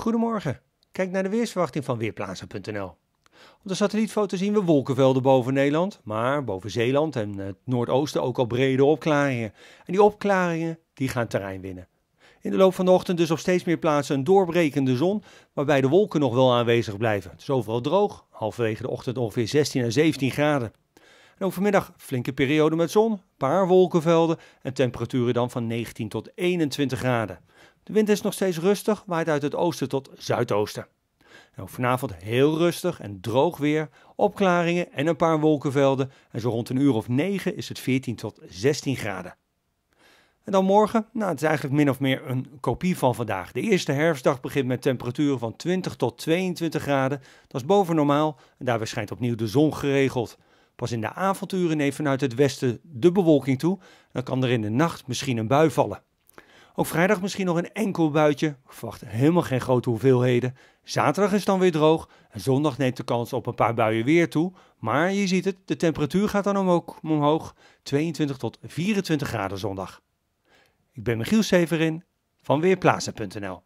Goedemorgen. Kijk naar de weersverwachting van weerplaatsen.nl. Op de satellietfoto zien we wolkenvelden boven Nederland, maar boven Zeeland en het Noordoosten ook al brede opklaringen. En die opklaringen die gaan terrein winnen. In de loop van de ochtend dus op steeds meer plaatsen een doorbrekende zon, waarbij de wolken nog wel aanwezig blijven. Het is droog, halverwege de ochtend ongeveer 16 à 17 graden. En vanmiddag flinke periode met zon, paar wolkenvelden en temperaturen dan van 19 tot 21 graden. De wind is nog steeds rustig, waait uit het oosten tot zuidoosten. En vanavond heel rustig en droog weer, opklaringen en een paar wolkenvelden. En zo rond een uur of 9 is het 14 tot 16 graden. En dan morgen, nou het is eigenlijk min of meer een kopie van vandaag. De eerste herfstdag begint met temperaturen van 20 tot 22 graden. Dat is boven normaal en daar schijnt opnieuw de zon geregeld. Pas in de avonduren neemt vanuit het westen de bewolking toe. Dan kan er in de nacht misschien een bui vallen. Ook vrijdag misschien nog een enkel buitje. Ik verwacht helemaal geen grote hoeveelheden. Zaterdag is het dan weer droog. En zondag neemt de kans op een paar buien weer toe. Maar je ziet het, de temperatuur gaat dan ook omhoog. 22 tot 24 graden zondag. Ik ben Michiel Severin van Weerplaatsen.nl